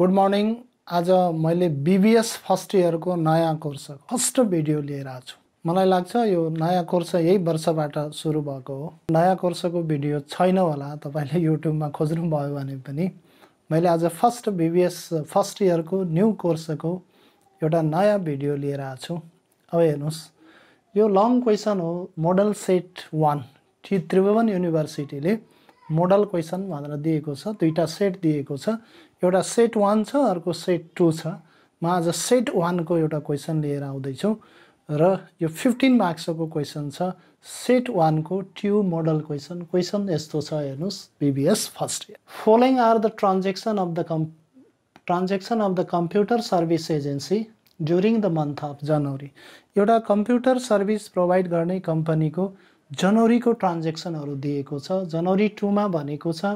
Good morning आज मैले BBS first इयरको नयाँ कोर्स फर्स्ट भिडियो लिएर आएको छु मलाई लाग्छ यो नयाँ कोर्स यही वर्षबाट सुरु भएको हो नयाँ कोर्सको भिडियो छैन होला तपाईँले युट्युबमा खोज्नुभयो भने पनि मैले आज फर्स्ट बिबिएस फर्स्ट इयरको न्यू कोर्सको एउटा नयाँ भिडियो लिएर आएको छु अब हेर्नुहोस् यो लङ क्वेसन हो मोडल सेट वान त्रिभुवन युनिभर्सिटीले मोडल क्वेसन भनेर दिएको छ दुईवटा सेट दिएको छ एउटा सेट वान छ अर्को सेट टू छ म आज सेट वानको एउटा क्वेसन लिएर आउँदैछु र यो फिफ्टिन मार्क्सको क्वेसन छ सेट वानको ट्यु मोडल क्वेसन क्वेसन यस्तो छ हेर्नुहोस् BBS first year following are the transaction of the com transaction of the computer service agency during the month of January एउटा कम्प्युटर सर्भिस प्रोभाइड गर्ने कम्पनीको जनवरीको ट्रान्जेक्सनहरू दिएको छ जनवरी टूमा भनेको छ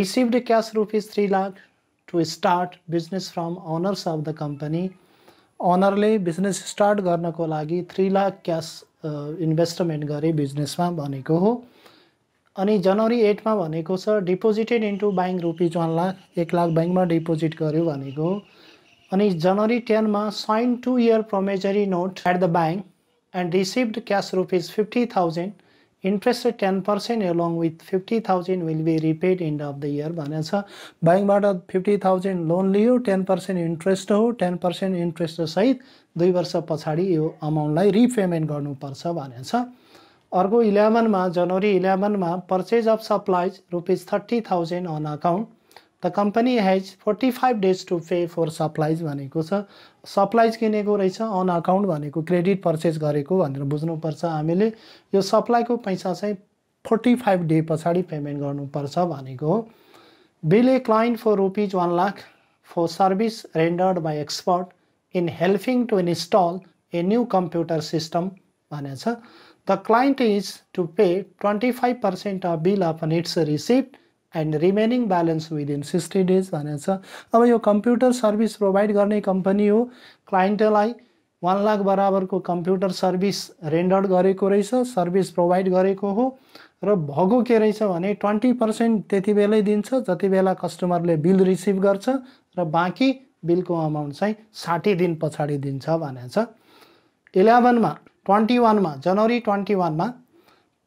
received cash rupees three lakh to start business from owners of the company ओनरले बिजनेस स्टार्ट गर्नको लागि थ्री लाख क्यास इन्भेस्टमेन्ट गरे बिजनेसमा भनेको हो अनि जनवरी एटमा भनेको छ deposited into bank rupees one lakh एक लाख ब्याङ्कमा डिपोजिट गर्यो भनेको हो अनि जनवरी टेनमा sign two year promissory note at the bank and received cash rupees fifty thousand interest चाहिँ ten percent along with fifty thousand will be repaid end of the year भनेर छ ब्याङ्कबाट फिफ्टी थाउजन्ड लोन लियो ten percent interest हो ten percent interest सहित दुई वर्ष पछाडि यो अमाउन्टलाई रिपेमेन्ट गर्नुपर्छ भनेर छ अर्को इलेभेनमा जनवरी इलेभेनमा purchase of supplies rupees thirty thousand on account the company has forty five days to pay for supplies भनेको छ सप्लाइज किनेको रहेछ अन अकाउन्ट भनेको क्रेडिट पर्चेस गरेको भनेर बुझ्नुपर्छ हामीले यो सप्लाईको पैसा चाहिँ फोर्टी फाइभ डे पछाडि पेमेन्ट गर्नुपर्छ भनेको हो bill a client for rupees one lakh for service rendered by expert in helping to install a new computer system भनेको छ the client is to pay twenty five percent of bill of its receipt and remaining balance within sixty days भनेर छ अब यो computer service provide गर्ने company हो क्लाइन्टलाई one lakh बराबरको कम्प्युटर सर्भिस रेन्डर्ड गरेको रहेछ सर्भिस प्रोभाइड गरेको हो र भगो के रहेछ भने ट्वेन्टी पर्सेन्ट त्यति बेलै दिन्छ जति बेला कस्टमरले बिल रिसिभ गर्छ र बाँकी बिलको अमाउन्ट चाहिँ साठी दिन पछाडि दिन्छ भनेर छ इलेभेनमा ट्वेन्टी वानमा जनवरी ट्वेन्टी वानमा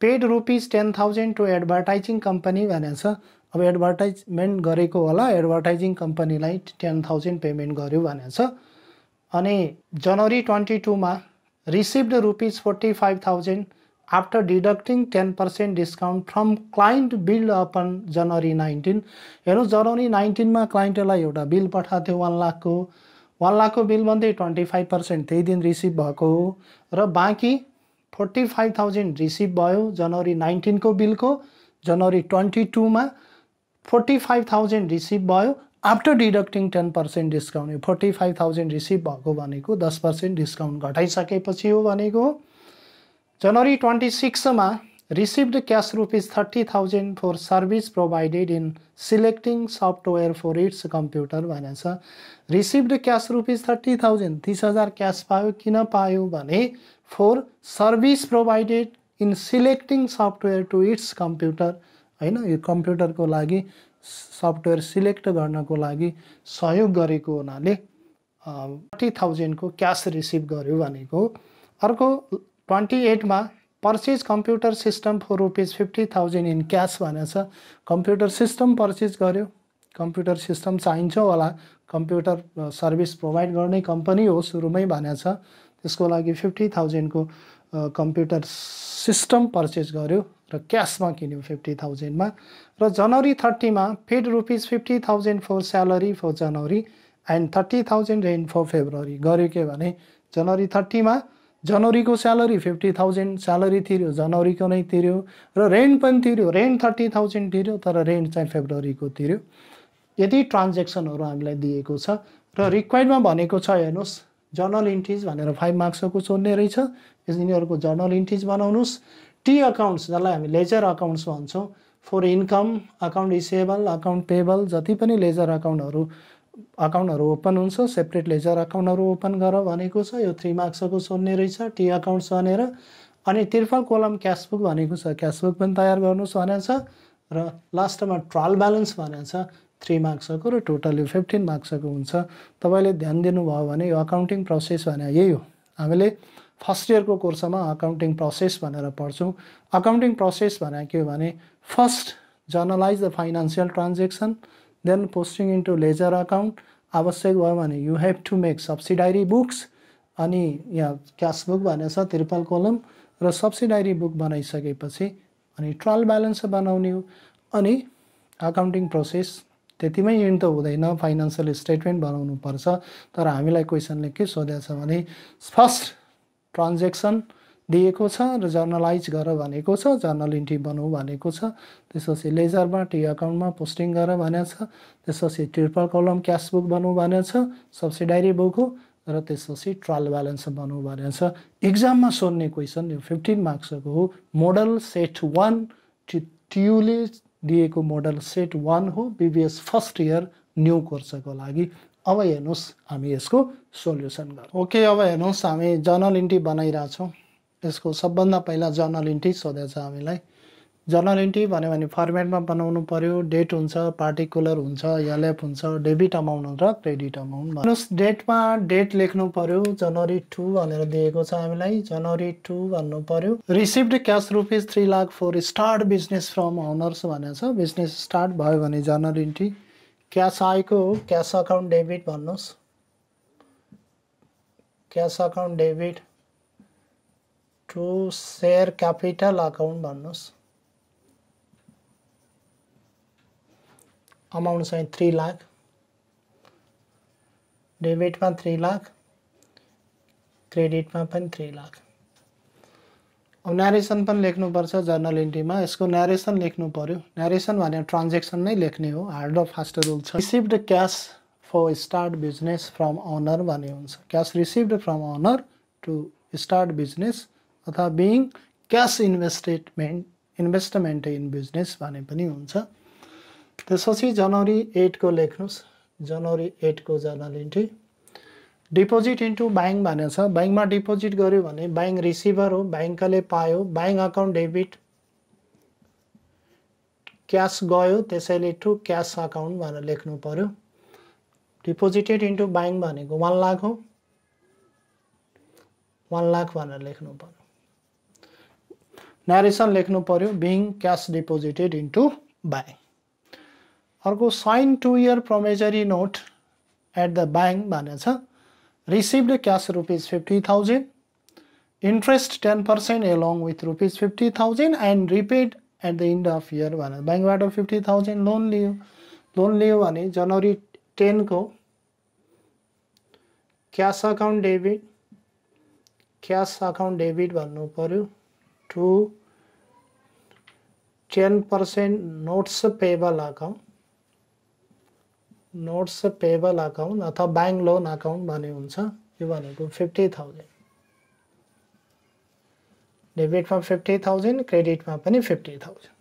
paid rupees ten thousand to advertising company भनेर छ अब एडभर्टाइजमेन्ट गरेको होला एडभर्टाइजिङ कम्पनीलाई टेन थाउजन्ड पेमेन्ट गर्यो भनेर छ अनि जनवरी ट्वेन्टी टूमा received rupees forty five thousand after deducting ten percent discount from client bill upon January nineteen हेर्नु जनवरी नाइन्टिनमा क्लाइन्टलाई एउटा बिल पठाएको थियो वान लाखको वान लाखको बिल भन्दै ट्वेन्टी फाइभ पर्सेन्ट त्यही दिन रिसिभ भएको हो र बाँकी फोर्टी फाइभ थाउजन्ड रिसिभ भयो जनवरी नाइन्टिनको बिलको जनवरी ट्वेन्टी टूमा फोर्टी फाइभ थाउजन्ड रिसिभ भयो after deducting ten percent discount यो फोर्टी फाइभ थाउजन्ड रिसिभ भएको भनेको दस पर्सेन्ट डिस्काउन्ट घटाइसकेपछि हो भनेको जनवरी ट्वेन्टी सिक्समा received cash rupees thirty thousand for service provided in selecting software for its computer भनेर छ received cash rupees thirty thousand तिस हजार क्यास पायो किन पायो भने for service provided in selecting software to its computer होइन यो कम्प्युटरको लागि सफ्टवेयर सिलेक्ट गर्नको लागि सहयोग गरेको हुनाले थर्टी थाउजन्डको क्यास रिसिभ गर्यो भनेको अर्को ट्वेन्टी एटमा purchase computer system for rupees fifty thousand in cash भनेर छ कम्प्युटर सिस्टम पर्चेज गर्यो कम्प्युटर सिस्टम चाहिन्छ होला कम्प्युटर सर्भिस प्रोभाइड गर्ने कम्पनी हो सुरुमै भनेको छ त्यसको लागि फिफ्टी थाउजन्डको कम्प्युटर सिस्टम पर्चेज गर्यो र क्यासमा किन्यो फिफ्टी थाउजन्डमा र जनवरी थर्टीमा paid rupees fifty thousand for salary for January and thirty thousand rent for February गर्यो के भने जनवरी थर्टीमा जनवरीको स्यालेरी फिफ्टी थाउजन्ड स्यालेरी तिर्यो जनवरीको नै तिर्यो र रेन्ट पनि तिर्यो रेन्ट थर्टी थाउजन्ड तिर्यो तर रेन्ट चाहिँ फेब्रुअरीको तिर्यो यति ट्रान्जेक्सनहरू हामीलाई दिएको छ र रिक्वायरमा भनेको छ हेर्नुहोस् जर्नल इन्ट्रिज भनेर फाइभ मार्क्सको सोध्ने रहेछ यिनीहरूको जर्नल इन्ट्रिज बनाउनुहोस् टी अकाउन्ट्स जसलाई हामी लेजर अकाउन्ट्स भन्छौँ for income account receivable account payable जति पनि लेजर अकाउन्टहरू अकाउन्टहरू ओपन हुन्छ सेपरेट लेजर अकाउन्टहरू ओपन गर भनेको छ यो थ्री मार्क्सको सोध्ने रहेछ टी अकाउन्ट्स भनेर अनि त्रिफल कोलम क्यासबुक भनेको छ क्यासबुक पनि तयार गर्नुहोस् भनेको छ र लास्टमा ट्रायल ब्यालेन्स भनेको छ थ्री मार्क्सको र टोटल यो फिफ्टिन मार्क्सको हुन्छ तपाईँले ध्यान दिनुभयो भने यो अकाउन्टिङ प्रोसेस भने यही हो हामीले फर्स्ट इयरको कोर्समा अकाउन्टिङ प्रोसेस भनेर पढ्छौँ अकाउन्टिङ प्रोसेस भने के हो भने first journalize the financial transaction then posting into ledger account आवश्यक भयो भने you have to make subsidiary books अनि यहाँ क्यास बुक भनेको छ त्रिपल कोलम र सब्सिडाइरी बुक बनाइसकेपछि अनि ट्रायल ब्यालेन्स बनाउने हो अनि अकाउन्टिङ प्रोसेस त्यतिमै इन्ड त हुँदैन फाइनेन्सियल स्टेटमेन्ट बनाउनु पर्छ तर हामीलाई क्वेसनले के सोधेको छ भने फर्स्ट ट्रान्जेक्सन दिएको छ र जर्नलाइज गर भनेको छ जर्नल इन्ट्री बनाऊ भनेको छ त्यसपछि लेजरमा टी अकाउन्टमा पोस्टिङ गर भनेको छ त्यसपछि ट्रिपल कलम क्यास बुक बनाऊ भनेको छ सब्सिडाइरी बुक हो र त्यसपछि ट्रायल ब्यालेन्स बनाऊ भनेको छ इक्जाममा सोध्ने क्वेसन यो फिफ्टिन मार्क्सको हो मोडल सेट वान ट्युले दिएको मोडल सेट वान हो बिबिएस फर्स्ट इयर न्यू कोर्सको लागि अब हेर्नुहोस् हामी यसको सोल्युसन गर्छौँ ओके अब हेर्नुहोस् हामी जर्नल इन्ट्री बनाइरहेछौँ यसको सबभन्दा पहिला जर्नल इन्ट्री छ हामीलाई जर्नल इन्ट्री भन्यो भने फर्मेटमा बनाउनु पर्यो डेट हुन्छ पार्टिकुलर हुन्छ एलएफ हुन्छ डेबिट अमाउन्ट र क्रेडिट अमाउन्ट भन्नुहोस् डेटमा डेट लेख्नु पर्यो जनवरी टू भनेर दिएको छ हामीलाई जनवरी टू भन्नु पर्यो received cash rupees three lakh for start business from owners भनेर छ बिजनेस स्टार्ट भयो भने जर्नल इन्ट्री क्यास आएको हो क्यास अकाउन्ट डेबिट भन्नुहोस् cash account debit to share capital account भन्नुहोस् अमाउन्ट चाहिँ थ्री लाख डेबिटमा थ्री लाख क्रेडिटमा पनि थ्री लाख अब न्यारेसन पनि लेख्नुपर्छ जर्नल इन्ट्रीमा यसको न्यारेसन लेख्नु पऱ्यो न्यारेसन भने ट्रान्जेक्सन नै लेख्ने हो हार्ड र फास्ट रुल छ received cash for start business from owner भन्ने हुन्छ cash received from owner to start business अथवा being cash investment investment in business भने पनि हुन्छ त्यसपछि जनवरी एटको लेख्नुहोस् जनवरी एटको इन्ट्री डिपोजिट इन्टु ब्याङ्क भनेको छ ब्याङ्कमा डिपोजिट गऱ्यो भने ब्याङ्क रिसिभर हो ब्याङ्कले पायो ब्याङ्क अकाउन्ट डेबिट क्यास गयो त्यसैले टु क्यास अकाउन्ट भनेर लेख्नु पऱ्यो डिपोजिटेड इन्टु ब्याङ्क भनेको वान लाख हो वान लाख भनेर लेख्नु पऱ्यो नेरेसन लेख्नु पऱ्यो being cash deposited into bank अर्को sign two year promissory note at the bank भनेको छ cash rupees fifty thousand interest ten percent along with rupees fifty thousand and repaid at the end of year bank fifty thousand loan लियो loan लियो January ten को cash account debit cash account debit भन्नु to ten percent notes payable account notes payable account अथवा bank loan account भन्ने हुन्छ यो भनेको fifty thousand डेबिटमा फिफ्टी थाउजन्ड क्रेडिटमा पनि फिफ्टी थाउजन्ड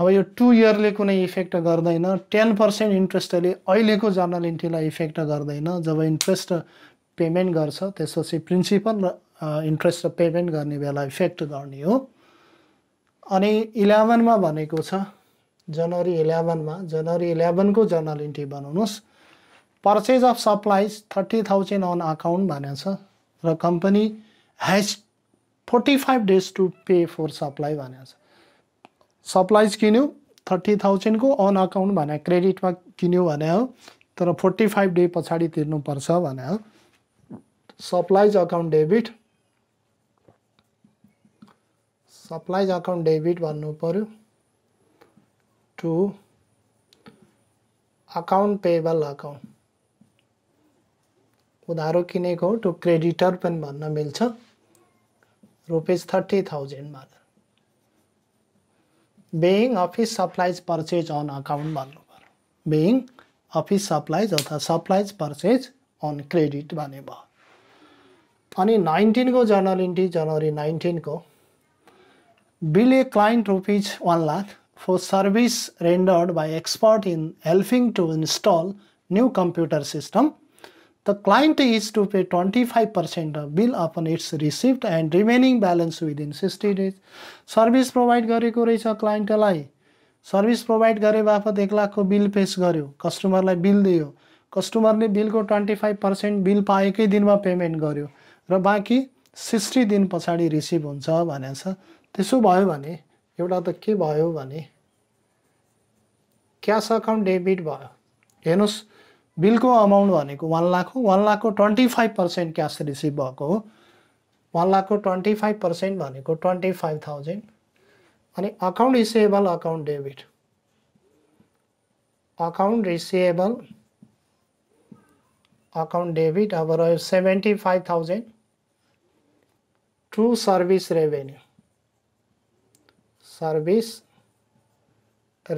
अब यो टु इयरले कुनै इफेक्ट गर्दैन टेन पर्सेन्ट इन्ट्रेस्टले अहिलेको जर्नल इन्ट्रीलाई इफेक्ट गर्दैन जब इन्ट्रेस्ट पेमेन्ट गर्छ त्यसपछि प्रिन्सिपल र इन्ट्रेस्ट पेमेन्ट गर्ने बेला इफेक्ट गर्ने हो अनि इलेभेनमा भनेको छ जनवरी इलेभेनमा जनवरी इलेभेनको जर्नल इन्ट्री बनाउनुहोस् purchase of supplies thirty thousand on account भनेको छ र company has forty five days to pay for supply भनेको छ सप्लाइज किन्यो थर्टी थाउजन्डको अन अकाउन्ट भने क्रेडिटमा किन्यो भने हो तर फोर्टी फाइभ डे पछाडि तिर्नुपर्छ भने हो supplies account debit supplies account debit भन्नु पऱ्यो to account payable account उधारो किनेको टु क्रेडिटर पनि भन्न मिल्छ रुपिज थर्टी थाउजन्ड भनेर office supplies purchase on account भन्नु पऱ्यो बेइङ अफिस सप्लाइज अथवा सप्लाइज पर्चेज अन क्रेडिट भन्ने भयो अनि नाइन्टिनको जर्नल इन्टी जनवरी नाइन्टिनको bill a client rupees one lakh for service rendered by expert in helping to install new computer system. The client is to pay 25% bill upon its receipt and remaining balance within 60 days service provide गरेको रहेछ क्लाइन्टलाई service provide गरे बापत एक लाखको bill पेस गर्यो कस्टमरलाई bill दियो कस्टमरले बिलको ट्वेन्टी फाइभ पर्सेन्ट बिल पाएकै दिनमा पेमेन्ट गर्यो र बाँकी सिक्सटी दिन पछाडि रिसिभ हुन्छ भनेर छ त्यसो भयो भने एउटा त के भयो भने क्यास अकाउन्ट डेबिट भयो हेर्नुहोस् बिलको अमाउन्ट भनेको वान लाख हो वान लाखको twenty five percent cash receive भएको हो वान लाखको ट्वेन्टी फाइभ पर्सेन्ट भनेको ट्वेन्टी फाइभ थाउजन्ड अनि account receivable account debit account receivable account debit अब रह्यो seventy five thousand to service revenue service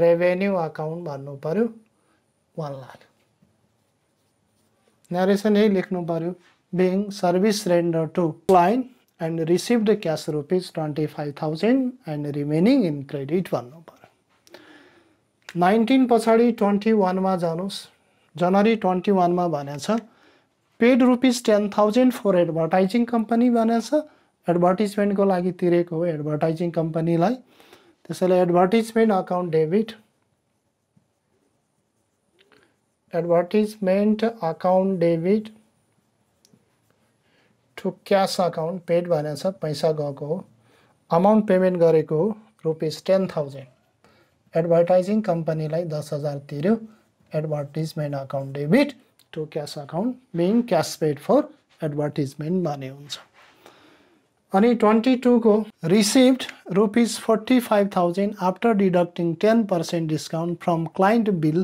revenue account भन्नु पऱ्यो वान लाख नेरेसन यही लेख्नु पऱ्यो being service render to client and receive the cash rupees twenty five thousand and remaining in credit भन्नु पऱ्यो nineteen पछाडि ट्वेन्टी वानमा जानुहोस् जनवरी ट्वेन्टी वानमा भनेछ paid rupees ten thousand for advertising company भनेछ एडभर्टिजमेन्टको लागि तिरेको हो एडभर्टाइजिङ कम्पनीलाई त्यसैले advertisement account debit advertisement account debit to cash account paid भनेको छ पैसा गएको हो अमाउन्ट पेमेन्ट गरेको हो रुपिस टेन थाउजन्ड एडभर्टाइजिङ कम्पनीलाई दस हजार तिर्यो advertisement account debit to cash account being cash paid for advertisement भन्ने हुन्छ अनि ट्वेन्टी टूको receive rupees forty five thousand after deducting ten percent discount from client bill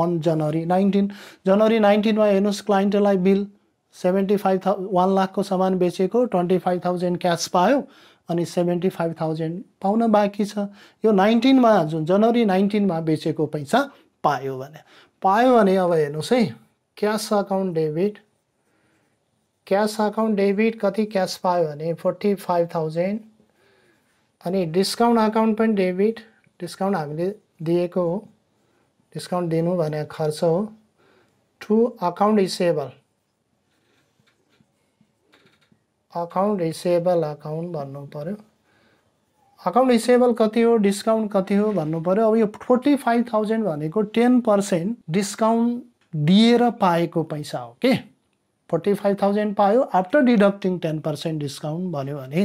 on January nineteen जनवरी नाइन्टिनमा हेर्नुहोस् क्लाइन्टलाई बिल सेभेन्टी फाइभ थाउ one लाखको सामान बेचेको ट्वेन्टी फाइभ थाउजन्ड क्यास पायो अनि सेभेन्टी फाइभ थाउजन्ड पाउन बाँकी छ यो नाइन्टिनमा जुन जनवरी नाइन्टिनमा बेचेको पैसा पायो भने पायो भने अब हेर्नुहोस् है cash account debit cash account debit कति क्यास पायो भने फोर्टी फाइभ थाउजन्ड अनि डिस्काउन्ट अकाउन्ट पनि डेबिट डिस्काउन्ट हामीले दिएको हो डिस्काउन्ट दिनु भने खर्च हो to account receivable account receivable account भन्नु पऱ्यो अकाउन्ट रिसेबल कति हो डिस्काउन्ट कति हो भन्नु पऱ्यो अब यो फोर्टी फाइभ थाउजन्ड भनेको टेन पर्सेन्ट डिस्काउन्ट दिएर पाएको पैसा हो के फोर्टी फाइभ थाउजन्ड पायो after deducting ten percent discount भन्यो भने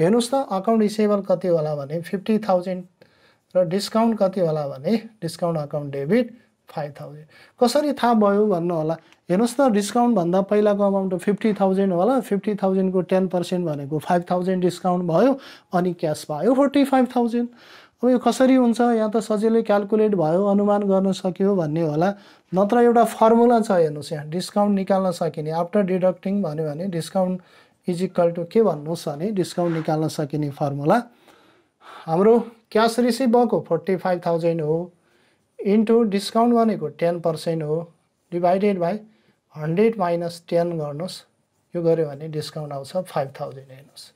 हेर्नुहोस् त अकाउन्ट रिसेबल कति होला भने फिफ्टी थाउजन्ड र डिस्काउन्ट कति होला भने discount account debit five thousand कसरी थाहा भयो भन्नु होला हेर्नुहोस् त डिस्काउन्टभन्दा पहिलाको अमाउन्ट फिफ्टी थाउजन्ड होला फिफ्टी थाउजन्डको टेन पर्सेन्ट भनेको फाइभ थाउजन्ड डिस्काउन्ट भयो अनि क्यास पायो फोर्टी फाइभ थाउजन्ड अब यो कसरी हुन्छ यहाँ त सजिलै क्यालकुलेट भयो अनुमान गर्न सक्यो भन्ने होला नत्र एउटा फर्मुला छ हेर्नुहोस् यहाँ डिस्काउन्ट निकाल्न सकिने आफ्टर डिडक्टिङ भन्यो भने डिस्काउन्ट इज इक्वल टु के भन्नुहोस् भने डिस्काउन्ट निकाल्न सकिने फर्मुला हाम्रो क्यास रिसिभ भएको फोर्टी फाइभ थाउजन्ड हो इन्टु डिस्काउन्ट भनेको टेन पर्सेन्ट हो divided by hundred minus ten गर्नुहोस् यो गऱ्यो भने डिस्काउन्ट आउँछ फाइभ थाउजन्ड हेर्नुहोस्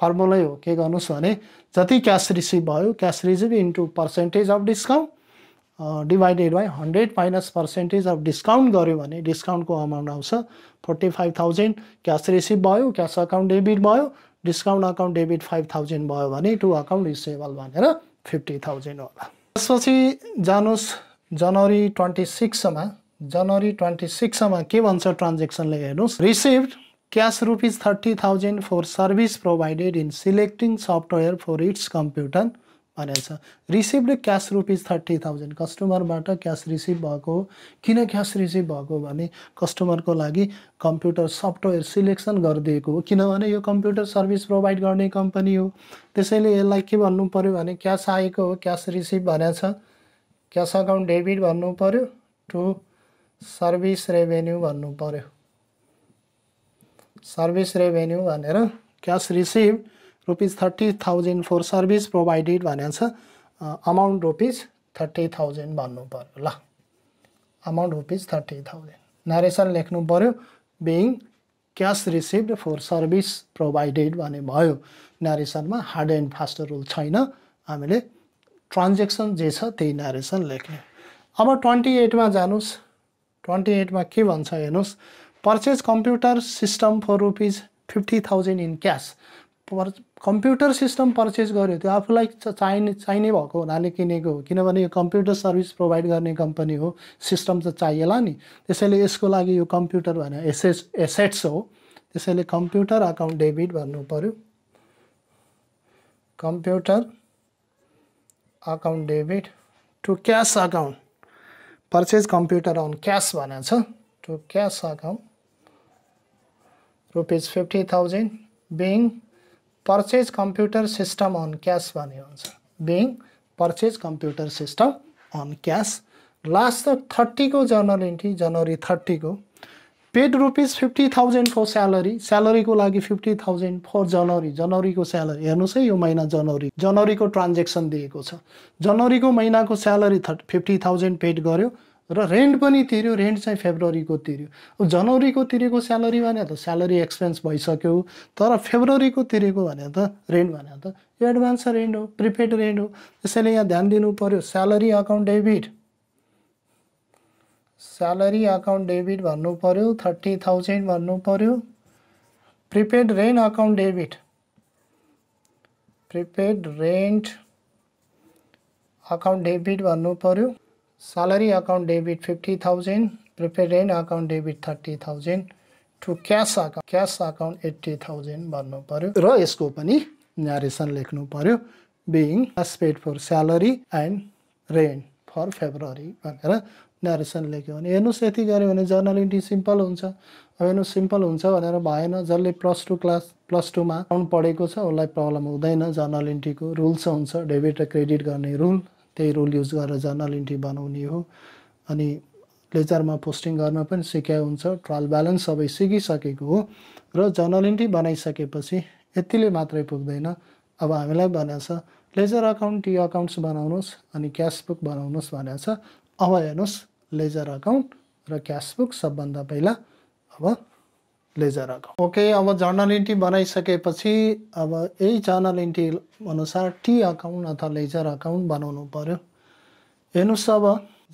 फर्मुलै हो के गर्नुहोस् भने जति क्यास रिसिभ भयो cash receive into percentage of discount divided by hundred minus percentage of discount गऱ्यो भने डिस्काउन्टको अमाउन्ट आउँछ forty five thousand cash receive भयो क्यास अकाउन्ट डेबिट भयो discount account debit five thousand भयो भने टु अकाउन्ट रिसेबल भनेर फिफ्टी थाउजन्ड होला त्यसपछि जानुहोस् जनवरी ट्वेन्टी सिक्समा जनवरी ट्वेन्टी सिक्समा के भन्छ ट्रान्जेक्सनले हेर्नुहोस् receive cash rupees 30000 for service provided in selecting software for its computer भनेको छ received cash rupees thirty thousand कस्टमरबाट क्यास रिसिभ भएको हो किन क्यास रिसिभ भएको भने कस्टमरको लागि कम्प्युटर सफ्टवेयर सिलेक्सन गरिदिएको हो किनभने यो कम्प्युटर सर्भिस प्रोभाइड गर्ने कम्पनी हो त्यसैले यसलाई के भन्नु पऱ्यो भने क्यास आएको हो क्यास रिसिभ भनेको छ क्यास अकाउन्ट डेबिट भन्नु पऱ्यो टु सर्भिस रेभेन्यू भन्नु पऱ्यो सर्भिस रेभेन्यू भनेर cash receive rupees thirty thousand for service provided भनेको छ अमाउन्ट रुपिज थर्टी थाउजन्ड भन्नु पऱ्यो ल amount rupees thirty thousand narration लेख्नु पऱ्यो being cash receive for service provided भन्ने भयो नरेसनमा हार्ड एन्ड फास्ट रुल छैन हामीले ट्रान्जेक्सन जे छ त्यही नरेसन लेख्ने अब ट्वेन्टी एटमा जानुहोस् ट्वेन्टी एटमा के भन्छ हेर्नुहोस् purchase computer system for rupees fifty thousand in cash पर कम्प्युटर सिस्टम पर्चेस गर्यो त्यो आफूलाई चाहिने चाहिने भएको हुनाले किनेको हो किनभने यो कम्प्युटर सर्भिस प्रोभाइड गर्ने कम्पनी हो सिस्टम त चाहिएला नि त्यसैले यसको लागि यो कम्प्युटर भने एसेस एसेट्स हो त्यसैले कम्प्युटर अकाउन्ट डेबिट भन्नु पऱ्यो computer account debit to cash account purchase computer on cash भनेको छ to cash account rupees fifty thousand being purchase computer system on cash भन्ने हुन्छ being purchase computer system on cash last त थर्टीको जनवरी जनवरी थर्टीको paid rupees fifty thousand for salary स्यालेरीको लागि फिफ्टी थाउजन्ड फर जनवरी जनवरीको स्यालेरी हेर्नुहोस् है यो महिना जनवरी जनवरीको ट्रान्जेक्सन दिएको छ जनवरीको महिनाको salary thirty fifty thousand paid गर्यो र रेन्ट पनि तिर्यो रेन्ट चाहिँ फेब्रुअरीको तिर्यो जनवरीको तिरेको स्यालेरी भने त स्यालेरी एक्सपेन्स भइसक्यो तर फेब्रुअरीको तिरेको भने त रेन्ट भने त यो एडभान्स रेन्ट हो प्रिपेड रेन्ट हो त्यसैले यहाँ ध्यान दिनु पऱ्यो salary account debit salary account debit भन्नु पऱ्यो थर्टी थाउजन्ड भन्नु पऱ्यो prepaid rent account debit prepaid rent account debit भन्नु पऱ्यो salary account debit 50000 prepaid account debit thirty 30000 to cash account cash account eighty thousand भन्नु पऱ्यो र यसको पनि न्यारेसन लेख्नु पऱ्यो being paid for salary and rent for February भनेर न्यारेसन लेख्यो भने हेर्नुहोस् यति गऱ्यो भने जर्नल इन्ट्री सिम्पल हुन्छ अब हेर्नुहोस् सिम्पल हुन्छ भनेर भएन जसले प्लस टू क्लास प्लस टूमा अकाउन्ट पढेको छ उसलाई प्रब्लम हुँदैन जर्नल इन्ट्रीको रुल्स हुन्छ डेबिट र क्रेडिट गर्ने रुल त्यही रोल युज गरेर जर्नल इन्ट्री बनाउने हो अनि लेजरमा पोस्टिङ गर्न पनि सिकाइ हुन्छ ट्रायल ब्यालेन्स सबै सिकिसकेको हो र जर्नल इन्ट्री बनाइसकेपछि यतिले मात्रै पुग्दैन अब हामीलाई भनेको छ लेजर अकाउन्ट टी अकाउन्ट्स बनाउनुहोस् अनि क्यास बुक बनाउनुहोस् भनेको छ अब हेर्नुहोस् लेजर अकाउन्ट र क्यास सबभन्दा पहिला अब लेजर अकाउन्ट ओके अब जर्नल इन्टी बनाइसकेपछि अब यही जर्नल इन्टी अनुसार टी अकाउन्ट अथवा लेजर अकाउन्ट बनाउनु पर्यो हेर्नुहोस् अब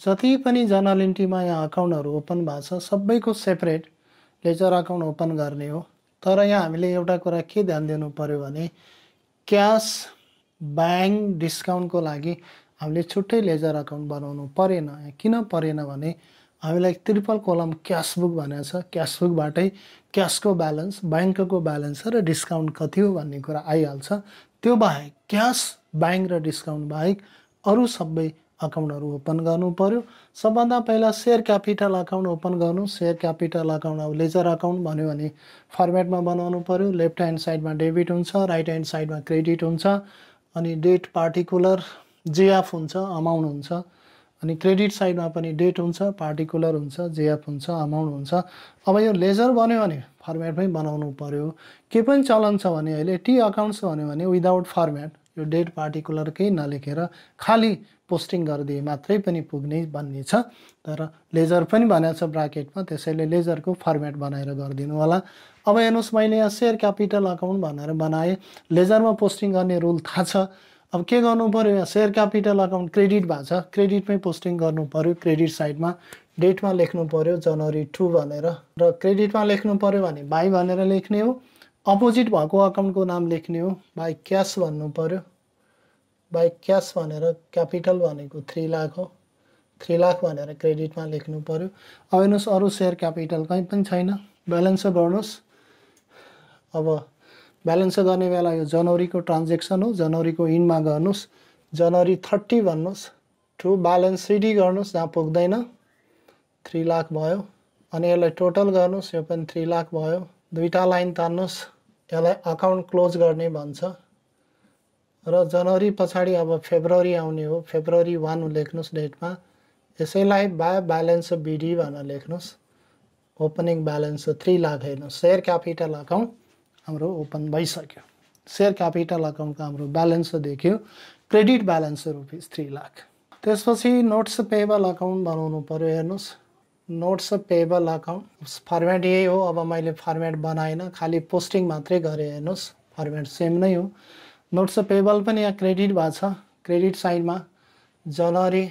जति पनि जर्नल इन्ट्रीमा यहाँ अकाउन्टहरू ओपन भएको छ सबैको सेपरेट लेजर अकाउन्ट ओपन गर्ने हो तर यहाँ हामीले एउटा कुरा के ध्यान दिनु पऱ्यो भने क्यास ब्याङ्क डिस्काउन्टको लागि हामीले छुट्टै लेजर अकाउन्ट बनाउनु परेन किन परेन भने हामीलाई त्रिपल कोलम क्यासबुक भनेको छ क्यासबुकबाटै क्यासको ब्यालेन्स ब्याङ्कको ब्यालेन्स र डिस्काउन्ट कति हो भन्ने कुरा आइहाल्छ त्यो बाहेक क्यास ब्याङ्क र डिस्काउन्ट बाहेक अरू सबै अकाउन्टहरू ओपन गर्नु पऱ्यो सबभन्दा पहिला सेयर क्यापिटल अकाउन्ट ओपन गर्नु सेयर क्यापिटल अकाउन्ट अब लेजर अकाउन्ट भन्यो भने फर्मेटमा बनाउनु पऱ्यो लेफ्ट ह्यान्ड साइडमा डेबिट हुन्छ राइट ह्यान्ड साइडमा क्रेडिट हुन्छ अनि डेट पार्टिकुलर जिएफ हुन्छ अमाउन्ट हुन्छ अनि क्रेडिट साइडमा पनि डेट हुन्छ पार्टिकुलर हुन्छ जेएफ हुन्छ अमाउन्ट हुन्छ अब यो लेजर बन्यो भने फर्मेटमै बनाउनु पऱ्यो के पनि चलन छ भने अहिले टी अकाउन्ट्स भन्यो भने विदाउट फर्मेट यो डेट पार्टिकुलर केही नलेखेर खालि पोस्टिङ गरिदिए मात्रै पनि पुग्ने भन्ने छ तर लेजर पनि भनेको छ ब्राकेटमा त्यसैले लेजरको फर्मेट बनाएर गरिदिनु होला अब हेर्नुहोस् मैले यहाँ सेयर क्यापिटल अकाउन्ट भनेर बनाएँ लेजरमा पोस्टिङ गर्ने रुल थाहा छ अब के गर्नु पऱ्यो यहाँ सेयर क्यापिटल अकाउन्ट क्रेडिट भएको छ क्रेडिटमै पोस्टिङ गर्नु पऱ्यो क्रेडिट साइडमा डेटमा लेख्नु पऱ्यो जनवरी टू भनेर र क्रेडिटमा लेख्नु पऱ्यो भने बाई भनेर लेख्ने हो अपोजिट भएको अकाउन्टको नाम लेख्ने हो बाई क्यास भन्नु पऱ्यो बाई क्यास भनेर क्यापिटल भनेको थ्री लाख हो थ्री लाख भनेर क्रेडिटमा लेख्नु पऱ्यो अब हेर्नुहोस् अरू सेयर क्यापिटल कहीँ पनि छैन ब्यालेन्स गर्नुहोस् अब ब्यालेन्स गर्ने बेला यो जनवरीको ट्रान्जेक्सन हो जनवरीको इनमा गर्नुहोस् जनवरी थर्टी भन्नुहोस् टु ब्यालेन्स सिडी गर्नुहोस् जहाँ पुग्दैन थ्री लाख भयो अनि यसलाई टोटल गर्नुहोस् यो पनि थ्री लाख भयो दुईवटा लाइन तान्नुहोस् यसलाई अकाउन्ट क्लोज गर्ने भन्छ र जनवरी पछाडि अब फेब्रुअरी आउने हो फेब्रुअरी वान लेख्नुहोस् डेटमा यसैलाई बा ब्यालेन्स बिडी भनेर लेख्नुहोस् ओपनिङ ब्यालेन्स थ्री लाख हेर्नुहोस् सेयर क्यापिटल अकाउन्ट हाम्रो ओपन भइसक्यो सेयर क्यापिटल अकाउन्टको हाम्रो ब्यालेन्स देख्यो credit balance rupees three lakh त्यसपछि नोट्स पेबल अकाउन्ट बनाउनु पऱ्यो हेर्नुहोस् नोट्स पेबल अकाउन्ट फर्मेट यही हो अब मैले फर्मेट बनाएन खालि पोस्टिङ मात्रै गरेँ हेर्नुहोस् फर्मेट सेम नै हो नोट्स पेबल पनि यहाँ क्रेडिट भएको छ क्रेडिट साइडमा जनवरी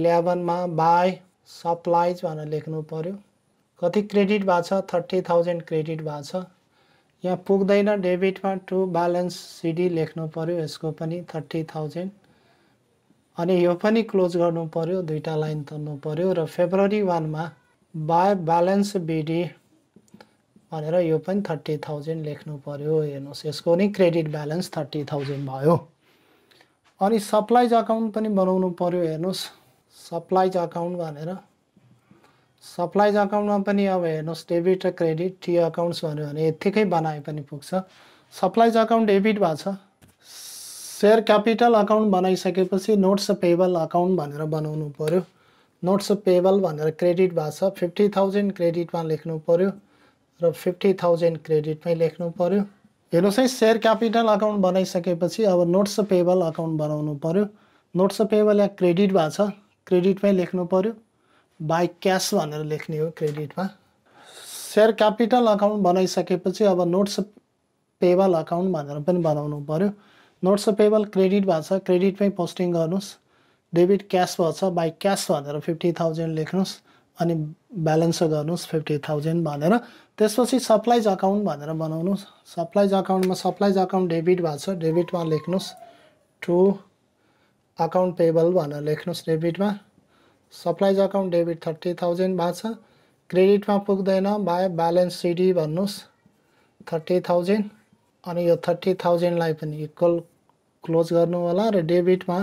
इलेभेनमा बाई सप्लाइज भनेर लेख्नु पऱ्यो कति क्रेडिट भएको छ थर्टी थाउजन्ड क्रेडिट भएको छ यहाँ पुग्दैन डेबिटमा टु ब्यालेन्स सिडी लेख्नु पऱ्यो यसको पनि थर्टी थाउजन्ड अनि यो पनि क्लोज गर्नु पऱ्यो दुईवटा लाइन तन्नु पऱ्यो र फेब्रुअरी वानमा बाय ब्यालेन्स बिडी भनेर यो पनि थर्टी थाउजन्ड लेख्नु पऱ्यो हेर्नुहोस् यसको नि क्रेडिट ब्यालेन्स थर्टी थाउजन्ड भयो अनि सप्लाइज अकाउन्ट पनि बनाउनु पऱ्यो हेर्नुहोस् सप्लाइज अकाउन्ट भनेर सप्लाइज अकाउन्टमा पनि अब हेर्नुहोस् डेबिट र क्रेडिट टी अकाउन्ट्स भन्यो भने यत्तिकै बनाए पनि पुग्छ सप्लाइज अकाउन्ट डेबिट भएको छ सेयर क्यापिटल अकाउन्ट बनाइसकेपछि नोट्स पेबल अकाउन्ट भनेर बनाउनु पऱ्यो नोट्स पेबल भनेर क्रेडिट भएको छ फिफ्टी थाउजन्ड क्रेडिटमा लेख्नु पऱ्यो र फिफ्टी थाउजन्ड क्रेडिटमै लेख्नु पऱ्यो हेर्नुहोस् है सेयर क्यापिटल अकाउन्ट बनाइसकेपछि अब नोट्स पेबल अकाउन्ट बनाउनु पऱ्यो नोट्स पेबल या क्रेडिट भएको छ क्रेडिटमै लेख्नु पऱ्यो बाई क्यास भनेर लेख्ने हो क्रेडिटमा सेयर क्यापिटल अकाउन्ट बनाइसकेपछि अब नोट्स पेबल अकाउन्ट भनेर पनि बनाउनु पऱ्यो नोट्स पेबल क्रेडिट भएको छ क्रेडिटमै पोस्टिङ गर्नुहोस् डेबिट क्यास भएको छ बाई क्यास भनेर फिफ्टी थाउजन्ड लेख्नुहोस् अनि ब्यालेन्स गर्नुहोस् फिफ्टी थाउजन्ड भनेर त्यसपछि सप्लाइज अकाउन्ट भनेर बनाउनुहोस् सप्लाइज अकाउन्टमा सप्लाइज अकाउन्ट डेबिट भएको छ डेबिटमा लेख्नुहोस् टु अकाउन्ट पेबल भनेर लेख्नुहोस् डेबिटमा supplies account debit thirty thousand भएको छ क्रेडिटमा पुग्दैन बाय ब्यालेन्स सिडी भन्नुहोस् थर्टी थाउजन्ड अनि यो थर्टी थाउजन्डलाई पनि इक्वल क्लोज गर्नु होला र डेबिटमा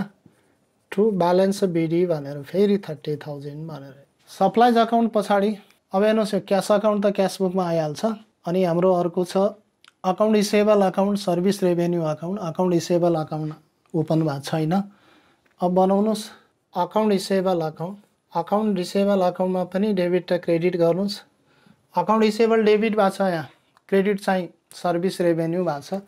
टु ब्यालेन्स बिडी भनेर फेरि थर्टी थाउजन्ड भनेर सप्लाइज अकाउन्ट पछाडि अब हेर्नुहोस् यो क्यास अकाउन्ट त क्यास बुकमा आइहाल्छ अनि हाम्रो अर्को छ account receivable account service revenue account account receivable account open भएको छैन अब बनाउनुहोस् account receivable account account receivable अकाउन्टमा पनि डेबिट र क्रेडिट गर्नुहोस् अकाउन्ट रिसेबल डेबिट भएको छ यहाँ क्रेडिट चाहिँ सर्भिस रेभेन्यू भएको छ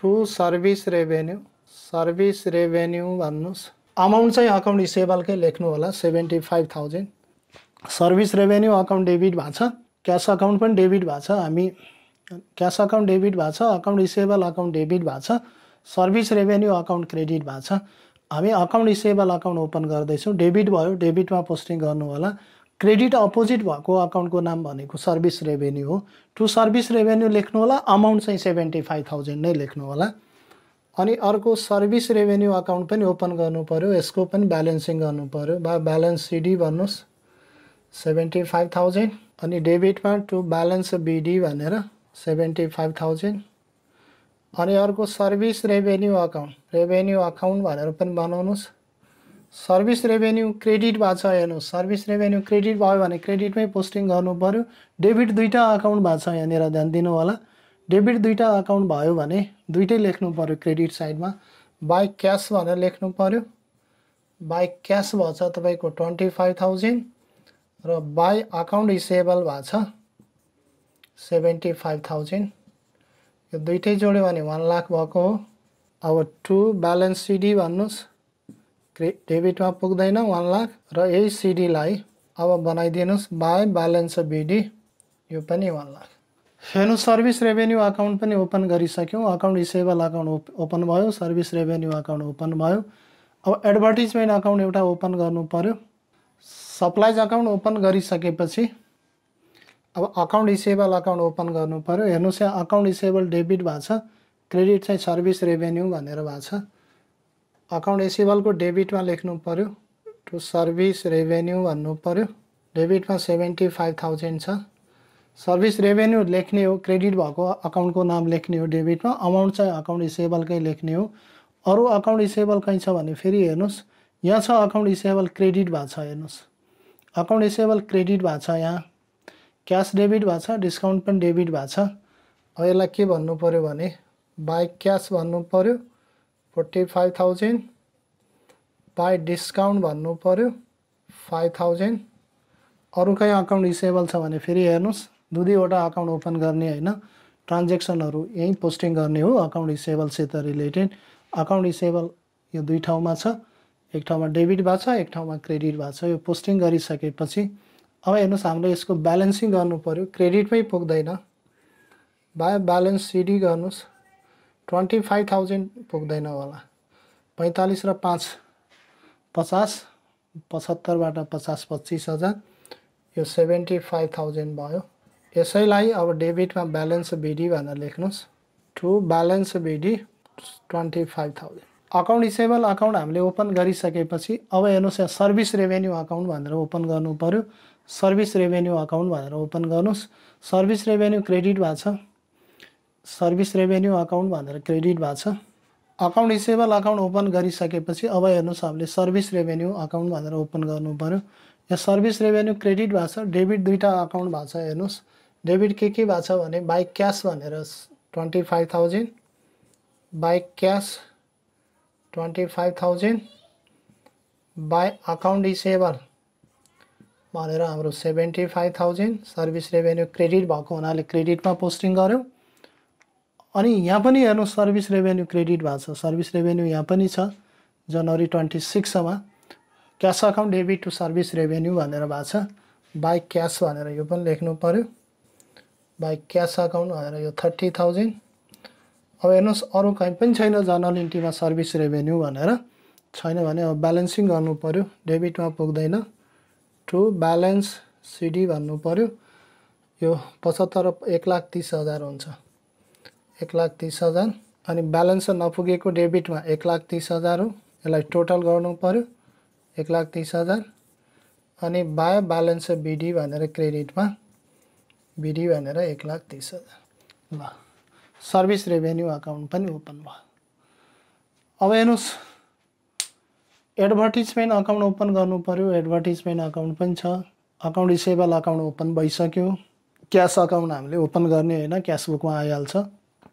to service revenue service revenue भन्नुहोस् अमाउन्ट चाहिँ अकाउन्ट रिसेबलकै लेख्नु होला seventy five thousand service revenue account debit भएको छ क्यास अकाउन्ट पनि डेबिट भएको छ हामी क्यास अकाउन्ट डेबिट भएको छ अकाउन्ट रिसेबल अकाउन्ट डेबिट भएको छ सर्भिस रेभेन्यू अकाउन्ट क्रेडिट भएको छ हामी अकाउन्ट रिसेबल अकाउन्ट ओपन गर्दैछौँ डेबिट भयो डेबिटमा पोस्टिङ गर्नु होला क्रेडिट अपोजिट भएको अकाउन्टको नाम भनेको सर्भिस रेभेन्यू हो टु सर्भिस रेभेन्यू लेख्नु होला अमाउन्ट चाहिँ सेभेन्टी फाइभ थाउजन्ड नै लेख्नु होला अनि अर्को सर्भिस रेभेन्यू अकाउन्ट पनि ओपन गर्नु पऱ्यो यसको पनि ब्यालेन्सिङ गर्नु पऱ्यो बा ब्यालेन्स सिडी भन्नुहोस् सेभेन्टी फाइभ थाउजन्ड अनि डेबिटमा टु ब्यालेन्स बिडी भनेर सेभेन्टी फाइभ थाउजन्ड अनि अर्को service revenue account revenue account भनेर पनि बनाउनुहोस् सर्भिस रेभेन्यू क्रेडिट भएको छ हेर्नुहोस् सर्भिस रेभेन्यू क्रेडिट भयो भने क्रेडिटमै पोस्टिङ गर्नु पऱ्यो डेबिट दुईवटा अकाउन्ट भएको छ यहाँनिर ध्यान दिनु होला डेबिट दुईवटा अकाउन्ट भयो भने दुइटै लेख्नु पऱ्यो क्रेडिट साइडमा बाई क्यास भनेर लेख्नु पऱ्यो बाई क्यास भएछ तपाईँको ट्वेन्टी फाइभ थाउजन्ड र बाई अकाउन्ट इसेबल भएको छ सेभेन्टी फाइभ थाउजन्ड यो दुइटै जोड्यो भने वान लाख भएको हो अब टु ब्यालेन्स सिडी भन्नुहोस् क्रे डेबिटमा पुग्दैन वान लाख र यही सिडीलाई अब बनाइदिनुहोस् बाई ब्यालेन्स बिडी यो पनि वान लाख हेर्नु सर्भिस रेभेन्यू अकाउन्ट पनि ओपन गरिसक्यौँ अकाउन्ट रिसेबल अकाउन्ट ओपन भयो सर्भिस रेभेन्यू अकाउन्ट ओपन भयो अब एडभर्टिजमेन्ट अकाउन्ट एउटा ओपन गर्नु पऱ्यो सप्लाइज अकाउन्ट ओपन गरिसकेपछि अब अकाउन्ट इसेबल अकाउन्ट ओपन गर्नु पऱ्यो हेर्नुहोस् यहाँ अकाउन्ट इसेबल डेबिट भएको छ क्रेडिट चाहिँ सर्भिस रेभेन्यू भनेर भएको छ अकाउन्ट इसेबलको डेबिटमा लेख्नु पऱ्यो टु सर्भिस रेभेन्यू भन्नु पऱ्यो डेबिटमा सेभेन्टी फाइभ थाउजन्ड छ सर्भिस रेभेन्यू लेख्ने हो क्रेडिट भएको अकाउन्टको नाम लेख्ने हो डेबिटमा अमाउन्ट चाहिँ अकाउन्ट इसेबलकै लेख्ने हो अरू अकाउन्ट इसेबल कहीँ छ भने फेरि हेर्नुहोस् यहाँ छ अकाउन्ट इसेबल क्रेडिट भएको छ हेर्नुहोस् अकाउन्ट इसेबल क्रेडिट भएको छ यहाँ क्यास डेबिट भएको छ डिस्काउन्ट पनि डेबिट भएको छ अब यसलाई के भन्नु पऱ्यो भने बाई क्यास भन्नु पऱ्यो forty five thousand by discount भन्नु पऱ्यो फाइभ थाउजन्ड अरू कहीँ अकाउन्ट रिसेबल छ भने फेरि हेर्नुहोस् दुई दुईवटा अकाउन्ट ओपन गर्ने होइन ट्रान्जेक्सनहरू यहीँ पोस्टिङ गर्ने हो अकाउन्ट रिसेबलसित रिलेटेड अकाउन्ट रिसेबल यो दुई ठाउँमा छ एक ठाउँमा डेबिट भएको छ एक ठाउँमा क्रेडिट भएको छ यो पोस्टिङ गरिसकेपछि अब हेर्नुहोस् हाम्रो यसको ब्यालेन्सिङ गर्नु पऱ्यो क्रेडिटमै पुग्दैन बा ब्यालेन्स सिडी गर्नुहोस् ट्वेन्टी फाइभ थाउजन्ड पुग्दैन होला पैँतालिस र पाँच पचास पचहत्तरबाट पचास पच्चिस हजार यो सेभेन्टी फाइभ थाउजन्ड भयो यसैलाई अब डेबिटमा ब्यालेन्स बिडी भनेर लेख्नुहोस् to balance BD twenty five thousand account receivable account हामीले ओपन गरिसकेपछि अब हेर्नुहोस् यहाँ सर्भिस रेभेन्यू अकाउन्ट भनेर ओपन गर्नु पऱ्यो सर्भिस रेभेन्यू अकाउन्ट भनेर ओपन गर्नुहोस् सर्भिस रेभेन्यू क्रेडिट भएको छ सर्भिस रेभेन्यू अकाउन्ट भनेर क्रेडिट भएको छ अकाउन्ट रिसेबल अकाउन्ट ओपन गरिसकेपछि अब हेर्नुहोस् हामीले सर्भिस रेभेन्यू अकाउन्ट भनेर ओपन गर्नु पऱ्यो यो सर्भिस रेभेन्यू क्रेडिट भएको छ डेबिट दुईवटा अकाउन्ट भएको छ हेर्नुहोस् डेबिट के के भएको छ भने बाइक क्यास भनेर twenty five thousand by cash twenty five thousand by account receivable भनेर हाम्रो seventy five thousand service revenue credit भएको हुनाले क्रेडिटमा पोस्टिङ गऱ्यौँ अनि यहाँ पनि हेर्नु सर्भिस रेभेन्यू क्रेडिट भएको छ सर्भिस रेभेन्यू यहाँ पनि छ जनवरी ट्वेन्टी सिक्समा cash account debit to service revenue भनेर भएको छ बाई क्यास भनेर यो पनि लेख्नु पऱ्यो बाई क्यास अकाउन्ट भनेर यो थर्टी थाउजन्ड अब हेर्नुहोस् अरू कहीँ पनि छैन जनरल इन्ट्रीमा सर्भिस रेभेन्यू भनेर छैन भने अब ब्यालेन्सिङ गर्नु पऱ्यो डेबिटमा पुग्दैन टु ब्यालेन्स सिडी भन्नु पऱ्यो यो पचहत्तर एक लाख तिस हजार हुन्छ एक लाख तिस हजार अनि ब्यालेन्स नपुगेको डेबिटमा एक लाख तिस हजार हो यसलाई टोटल गर्नु पऱ्यो एक लाख तिस हजार अनि बायो ब्यालेन्स बिडी भनेर क्रेडिटमा बिडी भनेर एक लाख तिस हजार ल सर्भिस रेभेन्यू अकाउन्ट पनि ओपन भयो अब हेर्नुहोस् एडभर्टिजमेन्ट अकाउन्ट ओपन गर्नु पऱ्यो एडभर्टिजमेन्ट अकाउन्ट पनि छ अकाउन्ट रिसेबल अकाउन्ट ओपन भइसक्यो क्यास अकाउन्ट हामीले ओपन गर्ने होइन क्यासबुकमा आइहाल्छ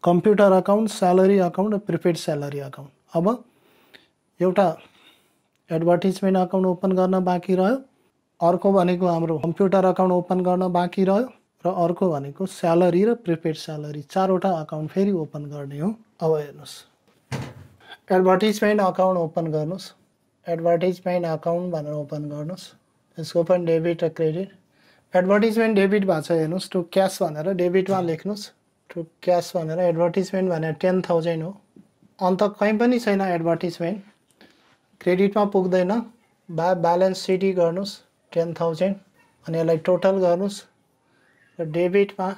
कम्प्युटर अकाउन्ट स्यालेरी अकाउन्ट र प्रिपेड स्यालेरी अकाउन्ट अब एउटा एडभर्टिजमेन्ट अकाउन्ट ओपन गर्न बाँकी रह्यो अर्को भनेको हाम्रो कम्प्युटर अकाउन्ट ओपन गर्न बाँकी रह्यो र अर्को भनेको स्यालेरी र प्रिपेड स्यालेरी चारवटा अकाउन्ट फेरि ओपन गर्ने हो अब हेर्नुहोस् एडभर्टिजमेन्ट अकाउन्ट ओपन गर्नुहोस् एडभर्टिजमेन्ट अकाउन्ट भनेर ओपन गर्नुहोस् यसको पनि डेबिट र क्रेडिट एडभर्टिजमेन्ट डेबिट भएको छ हेर्नुहोस् टु क्यास भनेर डेबिटमा लेख्नुहोस् टु क्यास भनेर एडभर्टिजमेन्ट भनेर टेन थाउजन्ड हो अन्त कहीँ पनि छैन एडभर्टिजमेन्ट क्रेडिटमा पुग्दैन बा ब्यालेन्स सिडी गर्नुहोस् टेन थाउजन्ड अनि यसलाई टोटल गर्नुहोस् र डेबिटमा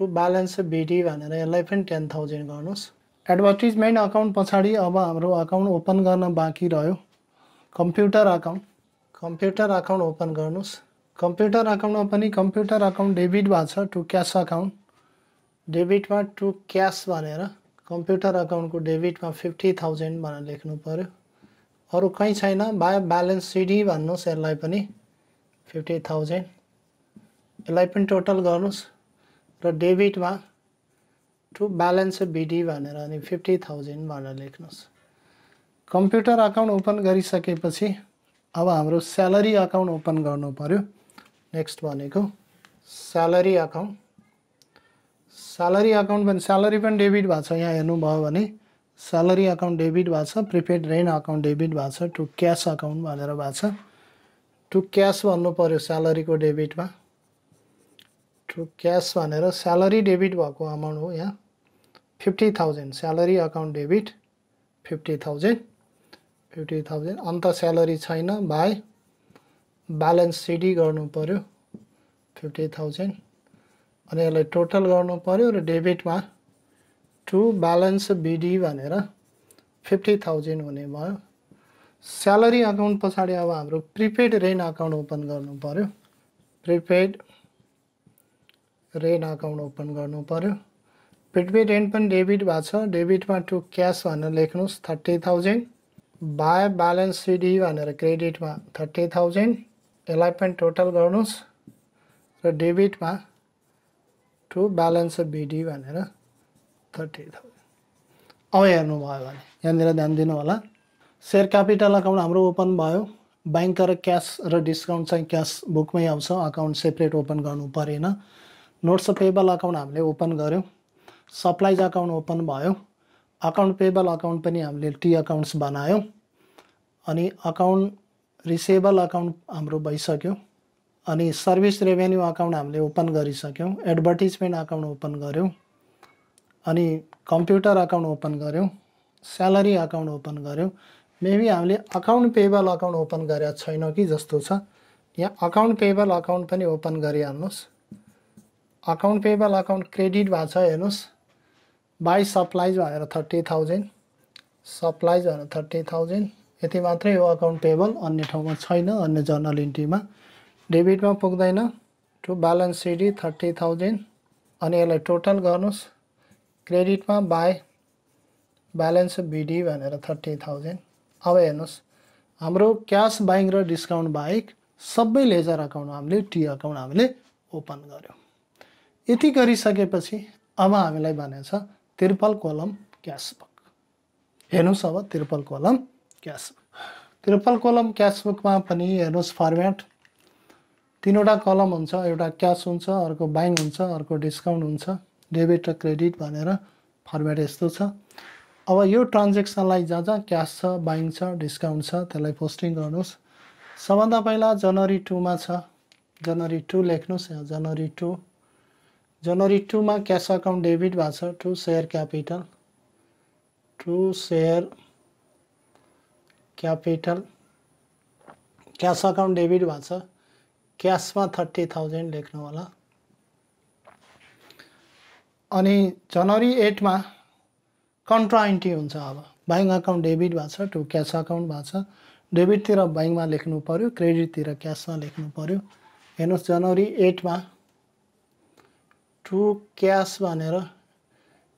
टु ब्यालेन्स बिडी भनेर यसलाई पनि टेन थाउजन्ड गर्नुहोस् एडभर्टिजमेन्ट अकाउन्ट पछाडि अब हाम्रो अकाउन्ट ओपन गर्न बाँकी रह्यो computer account computer account open गर्नुहोस् कम्प्युटर अकाउन्टमा पनि कम्प्युटर अकाउन्ट डेबिट भएको छ टु क्यास अकाउन्ट डेबिटमा टु क्यास भनेर कम्प्युटर अकाउन्टको डेबिटमा फिफ्टी थाउजन्ड भनेर लेख्नु पऱ्यो अरू कहीँ छैन बा ब्यालेन्स सिडी भन्नुहोस् यसलाई पनि फिफ्टी थाउजन्ड यसलाई पनि टोटल गर्नुहोस् र डेबिटमा टु ब्यालेन्स बिडी भनेर अनि फिफ्टी थाउजन्ड भनेर लेख्नुहोस् कम्प्युटर अकाउन्ट ओपन गरिसकेपछि अब हाम्रो स्यालेरी अकाउन्ट ओपन गर्नु पऱ्यो नेक्स्ट भनेको स्यालेरी अकाउन्ट स्यालेरी अकाउन्ट पनि स्यालेरी पनि डेबिट भएको छ यहाँ हेर्नुभयो भने स्यालेरी अकाउन्ट डेबिट भएको छ प्रिपेड रेन्ट अकाउन्ट डेबिट भएको छ टु क्यास अकाउन्ट भनेर भएको छ टु क्यास भन्नु पऱ्यो स्यालेरीको डेबिटमा टु क्यास भनेर स्यालेरी डेबिट भएको अमाउन्ट हो यहाँ fifty thousand salary account debit fifty thousand fifty thousand अन्त स्यालेरी छैन भाइ ब्यालेन्स सिडी गर्नु पऱ्यो फिफ्टी थाउजन्ड अनि यसलाई टोटल गर्नु पऱ्यो र डेबिटमा टु ब्यालेन्स बिडी भनेर फिफ्टी थाउजन्ड हुने भयो स्यालेरी अकाउन्ट पछाडि अब हाम्रो प्रिपेड रेन अकाउन्ट ओपन गर्नु पऱ्यो प्रिपेड रेन अकाउन्ट ओपन गर्नु पऱ्यो बिटबी रेन्ट पनि डेबिट भएको छ डेबिटमा टु क्यास भनेर लेख्नुहोस् thirty thousand by balance C D भनेर क्रेडिटमा थर्टी थाउजन्ड यसलाई पनि टोटल गर्नुहोस् र डेबिटमा टु ब्यालेन्स बिडी भनेर थर्टी थाउजन्ड अब हेर्नुभयो भने यहाँनिर ध्यान दिनु होला सेयर क्यापिटल अकाउन्ट हाम्रो ओपन भयो ब्याङ्क र क्यास र डिस्काउन्ट चाहिँ क्यास बुकमै आउँछ अकाउन्ट सेपरेट ओपन गर्नु परेन नोट्स पेबल अकाउन्ट हामीले ओपन गऱ्यौँ सप्लाइज अकाउन्ट ओपन भयो अकाउन्ट पेबल अकाउन्ट पनि हामीले टी अकाउन्ट्स बनायौँ अनि अकाउन्ट रिसेबल अकाउन्ट हाम्रो भइसक्यो अनि सर्भिस रेभेन्यू अकाउन्ट हामीले ओपन गरिसक्यौँ एडभर्टिजमेन्ट अकाउन्ट ओपन गऱ्यौँ अनि कम्प्युटर अकाउन्ट ओपन गऱ्यौँ स्यालेरी अकाउन्ट ओपन गऱ्यौँ मेबी हामीले अकाउन्ट पेबल अकाउन्ट ओपन गरेका छैनौँ कि जस्तो छ यहाँ अकाउन्ट पेबल अकाउन्ट पनि ओपन गरिहाल्नुहोस् अकाउन्ट पेबल अकाउन्ट क्रेडिट भएको छ हेर्नुहोस् बाई सप्लाइज भनेर थर्टी थाउजन्ड सप्लाइज भनेर थर्टी थाउजन्ड यति मात्रै हो अकाउन्ट पेबल अन्य ठाउँमा छैन अन्य जर्नल इन्ट्रीमा डेबिटमा पुग्दैन to balance C D thirty thousand अनि यसलाई टोटल गर्नुहोस् क्रेडिटमा बाई ब्यालेन्स बिडी भनेर थर्टी थाउजन्ड अब हेर्नुहोस् हाम्रो क्यास बाइङ र डिस्काउन्ट बाहेक सबै लेजर अकाउन्ट हामीले टी अकाउन्ट हामीले ओपन गऱ्यौँ यति गरिसकेपछि अब हामीलाई भनेछ त्रिपल कोलम क्यासबुक हेर्नुहोस् अब triple column cashbook triple column क्यासबुकमा पनि हेर्नुहोस् फर्मेट तिनवटा कलम हुन्छ एउटा क्यास हुन्छ अर्को बाइङ हुन्छ अर्को डिस्काउन्ट हुन्छ डेबिट र क्रेडिट भनेर फर्मेट यस्तो छ अब यो ट्रान्जेक्सनलाई जहाँ जहाँ क्यास छ बाइङ छ डिस्काउन्ट छ त्यसलाई पोस्टिङ गर्नुहोस् सबभन्दा पहिला जनवरी टूमा छ जनवरी टू लेख्नुहोस् यहाँ जनवरी टू जनवरी टूमा क्यास अकाउन्ट डेबिट भएको छ to share capital to share capital cash account debit भएको छ क्यासमा थर्टी थाउजन्ड लेख्नु होला अनि जनवरी एटमा कन्ट्रा एन्ट्री हुन्छ अब ब्याङ्क अकाउन्ट डेबिट भएको छ टु क्यास अकाउन्ट भएको छ डेबिटतिर ब्याङ्कमा लेख्नु पऱ्यो क्रेडिटतिर क्यासमा लेख्नु पऱ्यो हेर्नुहोस् जनवरी एटमा टु क्यास भनेर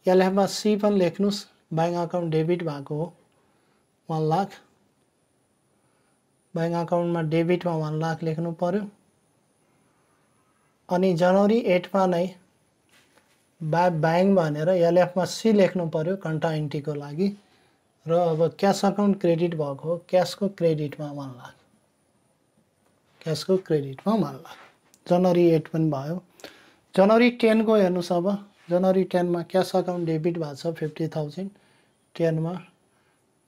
यहाँ लेखमा सी पनि लेख्नुहोस् ब्याङ्क अकाउन्ट डेबिट भएको हो वान लाख ब्याङ्क अकाउन्टमा डेबिटमा वान लाख लेख्नु पऱ्यो अनि जनवरी एटमा नै बा ब्याङ्क भनेर एलएफमा सी लेख्नु पऱ्यो घन्टा एन्टीको लागि र अब क्यास अकाउन्ट क्रेडिट भएको हो क्यासको क्रेडिटमा वान लाख क्यासको क्रेडिटमा वान लाख जनवरी एट पनि भयो जनवरी टेनको हेर्नुहोस् अब जनवरी टेनमा क्यास अकाउन्ट डेबिट भएको छ फिफ्टी थाउजन्ड टेनमा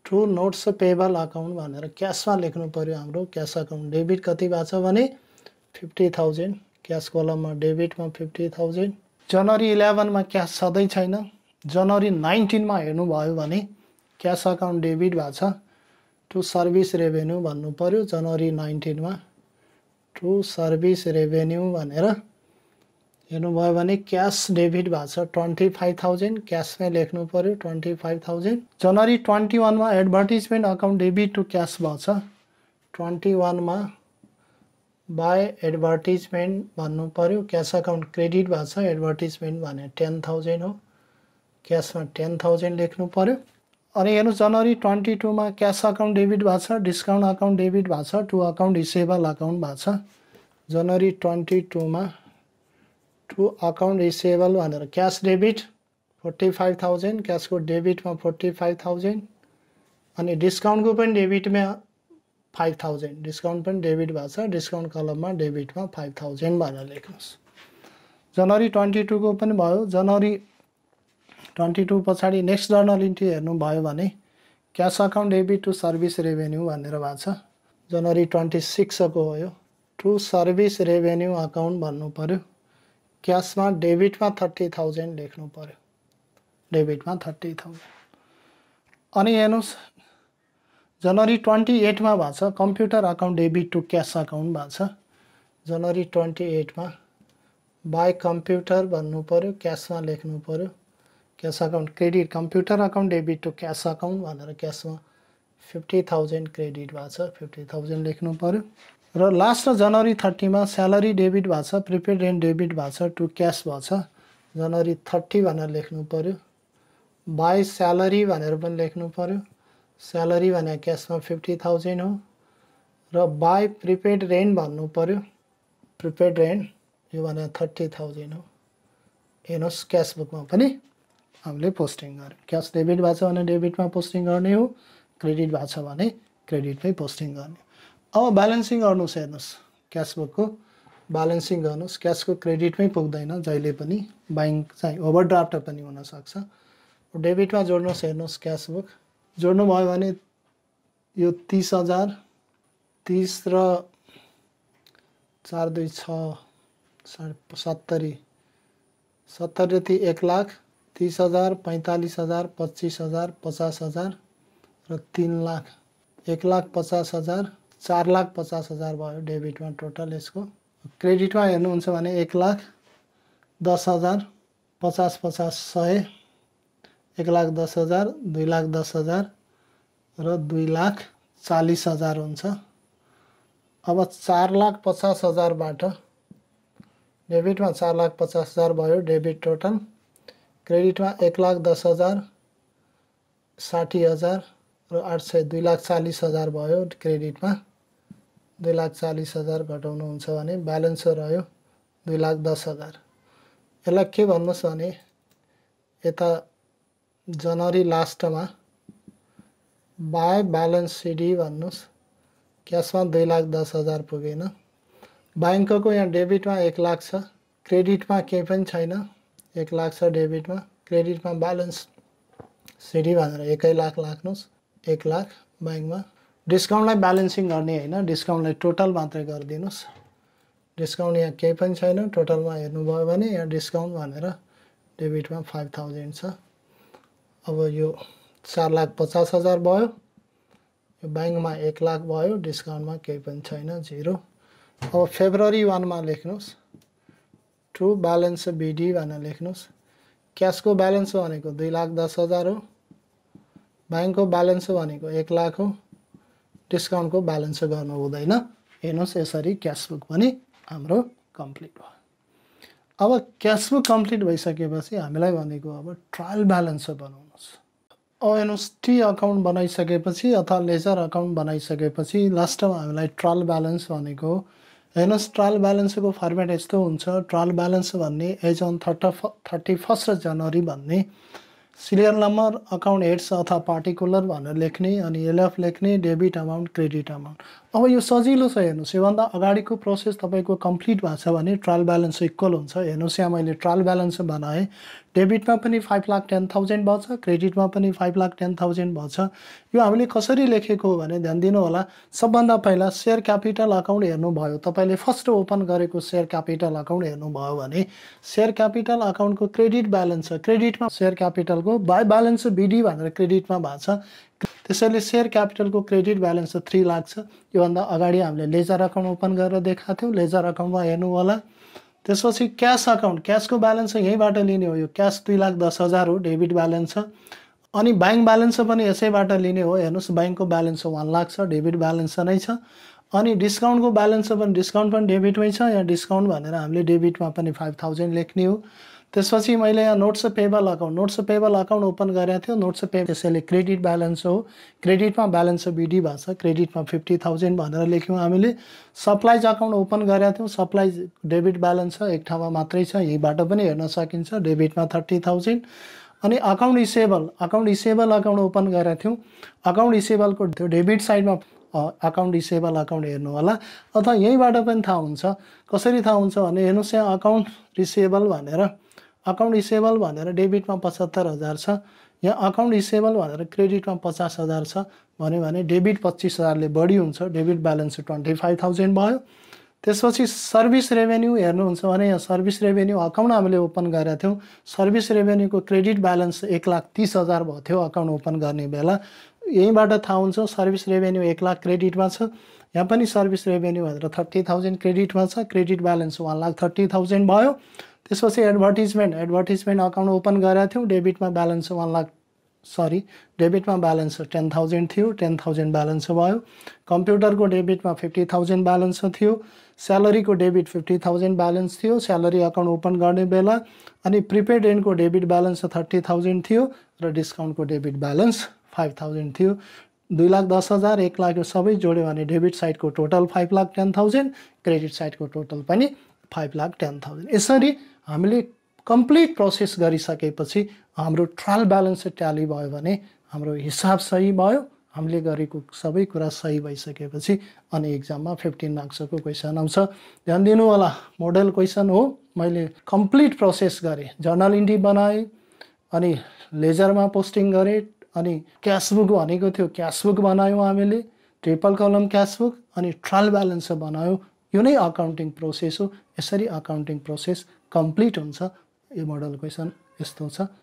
टु नोट्स पेबल अकाउन्ट भनेर क्यासमा लेख्नु पऱ्यो हाम्रो क्यास अकाउन्ट डेबिट कति भएको छ भने फिफ्टी थाउजन्ड क्यास कलममा डेबिटमा फिफ्टी थाउजन्ड जनवरी इलेभेनमा क्यास सधैँ छैन जनवरी नाइन्टिनमा हेर्नुभयो भने क्यास अकाउन्ट डेबिट भएको छ टु सर्भिस रेभेन्यू भन्नु पऱ्यो जनवरी नाइन्टिनमा टु सर्भिस रेभेन्यू भनेर हेर्नुभयो भने क्यास डेबिट भएको छ ट्वेन्टी फाइभ थाउजन्ड क्यासमै लेख्नु पऱ्यो ट्वेन्टी फाइभ थाउजन्ड जनवरी ट्वेन्टी वानमा advertisement account debit to cash भएको छ ट्वेन्टी वानमा बाई एडभर्टिजमेन्ट भन्नु पऱ्यो क्यास अकाउन्ट क्रेडिट भएको छ एडभर्टिजमेन्ट भने टेन थाउजन्ड हो क्यासमा टेन थाउजन्ड लेख्नु पऱ्यो अनि हेर्नु जनवरी ट्वेन्टी टूमा क्यास अकाउन्ट डेबिट भएको छ डिस्काउन्ट अकाउन्ट डेबिट भएको छ टु अकाउन्ट रिसेबल अकाउन्ट भएको छ जनवरी ट्वेन्टी टूमा टु अकाउन्ट रिसिएबल भनेर cash debit forty five thousand क्यासको डेबिटमा फोर्टी फाइभ थाउजन्ड अनि डिस्काउन्टको पनि डेबिटमा फाइभ थाउजन्ड डिस्काउन्ट पनि डेबिट भएको छ डिस्काउन्ट कलममा डेबिटमा फाइभ थाउजन्ड भनेर लेख्नुहोस् जनवरी ट्वेन्टी टूको पनि भयो जनवरी ट्वेन्टी टू पछाडि नेक्स्ट जर्नल इन्ट्री हेर्नुभयो भने cash account debit to service revenue भनेर भएको छ जनवरी ट्वेन्टी सिक्सको हो यो टु सर्भिस रेभेन्यू अकाउन्ट भन्नु पऱ्यो क्यासमा डेबिटमा थर्टी थाउजन्ड लेख्नु पऱ्यो डेबिटमा थर्टी थाउजन्ड अनि हेर्नुहोस् जनवरी ट्वेन्टी एटमा भएको छ computer account debit to cash account भएको छ जनवरी ट्वेन्टी एटमा बाई कम्प्युटर भन्नु पऱ्यो क्यासमा लेख्नु पऱ्यो cash account credit computer account debit to cash account भनेर क्यासमा फिफ्टी थाउजन्ड क्रेडिट भएको छ फिफ्टी थाउजन्ड लेख्नु पऱ्यो र लास्ट र जनवरी थर्टीमा स्यालेरी डेबिट भएको छ प्रिपेड रेन्ट डेबिट भएको छ टु क्यास भएको छ जनवरी थर्टी भनेर लेख्नु पऱ्यो बाई स्यालेरी भनेर पनि लेख्नु पऱ्यो स्यालेरी भने क्यासमा फिफ्टी थाउजन्ड हो र बाई प्रिपेड रेन्ट भन्नु पऱ्यो प्रिपेड रेन्ट यो भने थर्टी थाउजन्ड हो हेर्नुहोस् क्यास बुकमा पनि हामीले पोस्टिङ गर्यो क्यास डेबिट भएको छ भने डेबिटमा पोस्टिङ गर्ने हो क्रेडिट भएको छ भने क्रेडिटमै पोस्टिङ गर्ने अब ब्यालेन्सिङ गर्नुहोस् हेर्नुहोस् क्यासबुकको ब्यालेन्सिङ गर्नुहोस् क्यासको क्रेडिटमै पुग्दैन जहिले पनि ब्याङ्क चाहिँ ओभरड्राफ्ट पनि हुनसक्छ डेबिटमा जोड्नुहोस् हेर्नुहोस् क्यासबुक जोड्नुभयो भने यो तिस हजार तिस र चार दुई छ साढे सत्तरी सत्तरी एक लाख तिस हजार पैँतालिस हजार पच्चिस हजार पचास हजार र तिन लाख एक लाख पचास हजार चार लाख पचास हजार भयो डेबिटमा टोटल यसको क्रेडिटमा हेर्नुहुन्छ भने एक लाख दस हजार पचास पचास सय एक लाख दस हजार दुई लाख दस हजार र दुई लाख चालिस हजार हुन्छ अब चार लाख पचास हजारबाट डेबिटमा चार लाख पचास हजार भयो डेबिट टोटल क्रेडिटमा एक लाख दस हजार साठी हजार र आठ सय दुई लाख चालिस हजार भयो क्रेडिटमा दुई लाख चालिस हजार घटाउनुहुन्छ भने ब्यालेन्स रह्यो दुई लाख दस हजार यसलाई के भन्नुहोस् भने यता जनवरी लास्टमा बाय ब्यालेन्स सिडी भन्नुहोस् क्यासमा दुई लाख दस हजार पुगेन ब्याङ्कको यहाँ डेबिटमा एक लाख छ क्रेडिटमा केही पनि छैन एक लाख छ डेबिटमा क्रेडिटमा ब्यालेन्स सिडी भनेर एकै लाख राख्नुहोस् एक लाख ब्याङ्कमा डिस्काउन्टलाई ब्यालेन्सिङ गर्ने होइन डिस्काउन्टलाई टोटल मात्रै गरिदिनुहोस् डिस्काउन्ट यहाँ केही पनि छैन टोटलमा हेर्नुभयो भने यहाँ डिस्काउन्ट भनेर डेबिटमा फाइभ थाउजन्ड छ अब यो चार लाख पचास हजार भयो यो ब्याङ्कमा एक लाख भयो डिस्काउन्टमा केही पनि छैन जिरो अब फेब्रुअरी वानमा लेख्नुहोस् टु ब्यालेन्स बिडी भनेर लेख्नुहोस् क्यासको ब्यालेन्स भनेको दुई लाख दस हजार हो ब्याङ्कको ब्यालेन्स भनेको एक लाख हो डिस्काउन्टको ब्यालेन्स गर्नु हुँदैन हेर्नुहोस् यसरी क्यासबुक पनि हाम्रो कम्प्लिट भयो अब क्यासबुक कम्प्लिट भइसकेपछि हामीलाई भनेको अब ट्रायल ब्यालेन्स बनाउनुहोस् अब हेर्नुहोस् टी अकाउन्ट बनाइसकेपछि अथवा लेजर अकाउन्ट बनाइसकेपछि लास्टमा हामीलाई ट्रायल ब्यालेन्स भनेको हेर्नुहोस् ट्रायल ब्यालेन्सको फर्मेट यस्तो हुन्छ ट्रायल ब्यालेन्स भन्ने as on thirty thirty first जनवरी भन्ने सिरियल नम्बर अकाउन्ट हेड्स अथवा पार्टिकुलर भनेर लेख्ने अनि एलएफ लेख्ने डेबिट अमाउन्ट क्रेडिट अमाउन्ट अब यो सजिलो छ हेर्नुहोस् योभन्दा अगाडिको प्रोसेस तपाईँको कम्प्लिट भएको छ भने ट्रायल ब्यालेन्स इक्वल हुन्छ हेर्नुहोस् यहाँ मैले ट्रायल ब्यालेन्स बनाएँ डेबिटमा पनि फाइभ लाख टेन थाउजन्ड भएछ क्रेडिटमा पनि फाइभ लाख टेन थाउजन्ड भएछ यो हामीले कसरी लेखेको हो भने ध्यान दिनुहोला सबभन्दा पहिला सेयर क्यापिटल अकाउन्ट हेर्नुभयो तपाईँले फर्स्ट ओपन गरेको सेयर क्यापिटल अकाउन्ट हेर्नुभयो भने सेयर क्यापिटल अकाउन्टको क्रेडिट ब्यालेन्स छ क्रेडिटमा सेयर क्यापिटलको बाई ब्यालेन्स बिडी भनेर क्रेडिटमा भएको छ त्यसैले सेयर क्यापिटलको क्रेडिट ब्यालेन्स थ्री लाख छ योभन्दा अगाडि हामीले लेजर अकाउन्ट ओपन गरेर देखाएको थियौँ लेजर अकाउन्टमा हेर्नु होला त्यसपछि क्यास अकाउन्ट क्यासको ब्यालेन्स चाहिँ यहीँबाट लिने हो यो क्यास दुई लाख दस हजार हो डेबिट ब्यालेन्स छ अनि ब्याङ्क ब्यालेन्स पनि यसैबाट लिने हो हेर्नुहोस् ब्याङ्कको ब्यालेन्स वान लाख छ डेबिट ब्यालेन्स नै छ अनि डिस्काउन्टको ब्यालेन्स पनि डिस्काउन्ट पनि डेबिटमै छ यहाँ डिस्काउन्ट भनेर हामीले डेबिटमा पनि फाइभ थाउजन्ड लेख्ने हो त्यसपछि मैले यहाँ notes payable account notes payable account open गरेको थियो नोट्स पे त्यसैले क्रेडिट ब्यालेन्स हो क्रेडिटमा ब्यालेन्स बिडी भएको छ क्रेडिटमा फिफ्टी थाउजन्ड भनेर लेख्यौँ हामीले सप्लाइज अकाउन्ट ओपन गरेका थियौँ सप्लाइज डेबिट ब्यालेन्स छ एक ठाउँमा मात्रै छ यहीँबाट पनि हेर्न सकिन्छ डेबिटमा थर्टी थाउजन्ड अनि account receivable account receivable account open गरेका थियौँ अकाउन्ट इसेबलको त्यो डेबिट साइडमा अकाउन्ट रिसेबल अकाउन्ट हेर्नु होला अथवा यहीँबाट पनि थाहा हुन्छ कसरी थाहा हुन्छ भने हेर्नुहोस् यहाँ अकाउन्ट रिसेबल भनेर अकाउन्ट इसेबल भनेर डेबिटमा पचहत्तर हजार छ या अकाउन्ट इसेबल भनेर क्रेडिटमा पचास हजार छ भन्यो भने डेबिट पच्चिस हजारले बढी हुन्छ debit balance twenty five thousand भयो त्यसपछि सर्भिस रेभेन्यू हेर्नुहुन्छ भने यहाँ सर्भिस रेभेन्यू अकाउन्ट हामीले ओपन गरेका थियौँ सर्भिस रेभेन्यूको क्रेडिट ब्यालेन्स एक लाख तिस हजार भएको थियो अकाउन्ट ओपन गर्ने बेला यहीँबाट थाहा हुन्छ सर्भिस रेभेन्यू एक लाख क्रेडिटमा छ यहाँ पनि सर्भिस रेभेन्यू भनेर थर्टी थाउजन्ड क्रेडिटमा छ credit balance one lakh thirty thousand भयो त्यसपछि एडभर्टिजमेन्ट एडभर्टिजमेन्ट अकाउन्ट ओपन गरेका थियौँ डेबिटमा ब्यालेन्स वान लाख सरी डेबिटमा ब्यालेन्स टेन थाउजन्ड थियो टेन थाउजन्ड ब्यालेन्स भयो कम्प्युटरको डेबिटमा फिफ्टी थाउजन्ड ब्यालेन्स थियो स्यालेरीको डेबिट फिफ्टी थाउजन्ड ब्यालेन्स थियो स्यालेरी अकाउन्ट ओपन गर्ने बेला अनि प्रिपेड एन्डको डेबिट ब्यालेन्स थर्टी थाउजन्ड थियो र डिस्काउन्टको डेबिट ब्यालेन्स फाइभ थाउजन्ड थियो दुई लाख दस हजार एक लाख यो सबै जोड्यो भने डेबिट साइडको total five lakh ten thousand credit साइडको टोटल पनि फाइभ लाख टेन थाउजन्ड यसरी हामीले कम्प्लिट प्रोसेस गरिसकेपछि हाम्रो ट्रायल ब्यालेन्स ट्याली भयो भने हाम्रो हिसाब सही भयो हामीले गरेको सबै कुरा सही भइसकेपछि अनि इक्जाममा फिफ्टिन मार्क्सको क्वेसन आउँछ ध्यान दिनु होला मोडल क्वेसन हो मैले कम्प्लिट प्रोसेस गरेँ जर्नल इन्ट्री बनाएँ अनि लेजरमा पोस्टिङ गरेँ अनि क्यासबुक भनेको थियो क्यासबुक बनायौँ हामीले ट्रिपल कलम क्यासबुक अनि ट्रायल ब्यालेन्स बनायौँ यो नै अकाउन्टिङ प्रोसेस हो यसरी अकाउन्टिङ प्रोसेस कम्प्लिट हुन्छ यो मोडल क्वेसन यस्तो छ